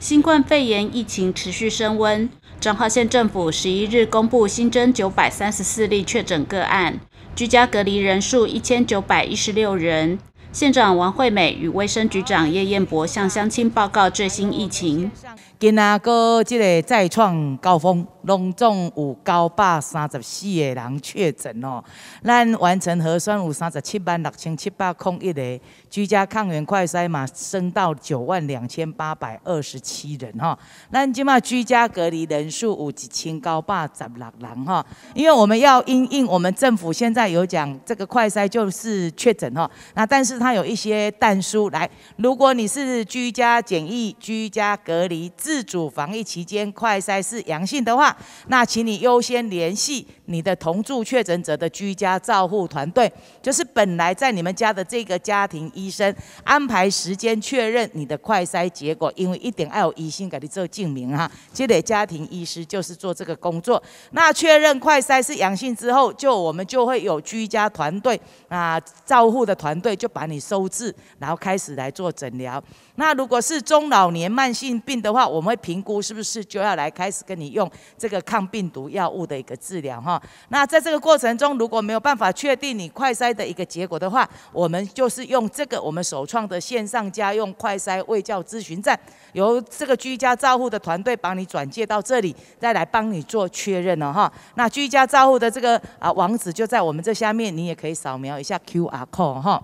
新冠肺炎疫情持续升温，彰化县政府十一日公布新增九百三十四例确诊个案，居家隔离人数一千九百一十六人。县长王惠美与卫生局长叶彦博向乡亲报告最新疫情，今阿个即个再创高峰。隆重有九百三十四个人确诊哦，咱完成核酸有三十七万六千七百空一个居家抗原快筛嘛升到九万两千八百二十七人哈，那今嘛居家隔离人数有几千高百十六人哈，因为我们要因应我们政府现在有讲这个快筛就是确诊哈，那但是它有一些但书来，如果你是居家检疫、居家隔离、自主防疫期间快筛是阳性的话，那请你优先联系你的同住确诊者的居家照护团队，就是本来在你们家的这个家庭医生，安排时间确认你的快筛结果，因为一点要有疑心，给你做证明哈。这类家庭医师就是做这个工作。那确认快筛是阳性之后，就我们就会有居家团队啊照护的团队就把你收治，然后开始来做诊疗。那如果是中老年慢性病的话，我们会评估是不是就要来开始跟你用。这个抗病毒药物的一个治疗哈，那在这个过程中，如果没有办法确定你快筛的一个结果的话，我们就是用这个我们首创的线上家用快筛卫教咨询站，由这个居家照护的团队帮你转介到这里，再来帮你做确认了哈。那居家照护的这个啊网址就在我们这下面，你也可以扫描一下 QR code 哈。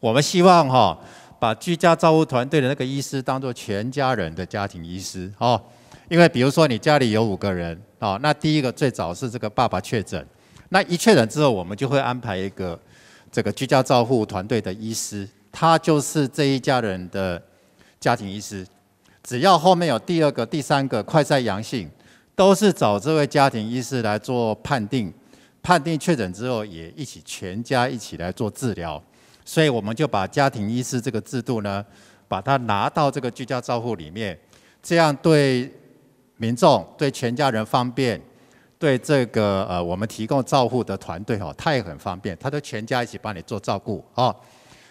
我们希望哈，把居家照护团队的那个医师当做全家人的家庭医师哦。因为比如说你家里有五个人哦，那第一个最早是这个爸爸确诊，那一确诊之后，我们就会安排一个这个居家照护团队的医师，他就是这一家人的家庭医师。只要后面有第二个、第三个快筛阳性，都是找这位家庭医师来做判定，判定确诊之后也一起全家一起来做治疗。所以我们就把家庭医师这个制度呢，把它拿到这个居家照护里面，这样对。民众对全家人方便，对这个呃，我们提供照顾的团队哈，他也很方便，他都全家一起帮你做照顾哦。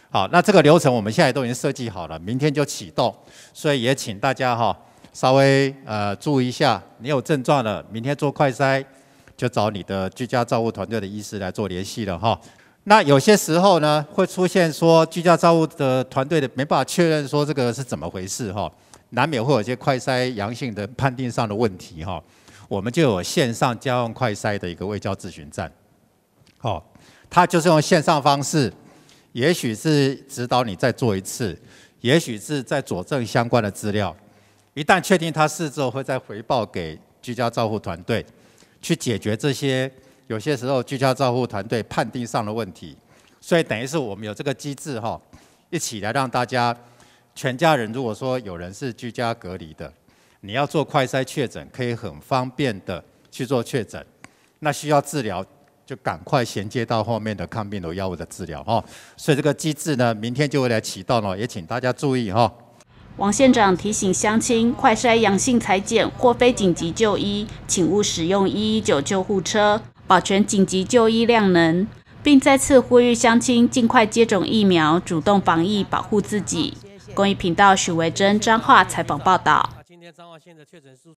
好，那这个流程我们现在都已经设计好了，明天就启动，所以也请大家哈稍微呃注意一下，你有症状了，明天做快筛，就找你的居家照护团队的医师来做联系了哈。那有些时候呢，会出现说居家照护的团队的没办法确认说这个是怎么回事哈。难免会有些快筛阳性的判定上的问题哈，我们就有线上家用快筛的一个未教咨询站，好，它就是用线上方式，也许是指导你再做一次，也许是再佐证相关的资料，一旦确定它是之后，会再回报给居家照护团队，去解决这些有些时候居家照护团队判定上的问题，所以等于是我们有这个机制哈，一起来让大家。全家人如果说有人是居家隔离的，你要做快筛确诊，可以很方便的去做确诊。那需要治疗，就赶快衔接到后面的抗病毒药物的治疗哈。所以这个机制呢，明天就会来启动了，也请大家注意哈。王县长提醒乡亲，快筛阳性裁剪或非紧急就医，请勿使用一一九救护车，保全紧急就医量能，并再次呼吁乡亲尽快接种疫苗，主动防疫，保护自己。公益频道许维珍、张桦采访报道。今天确诊数。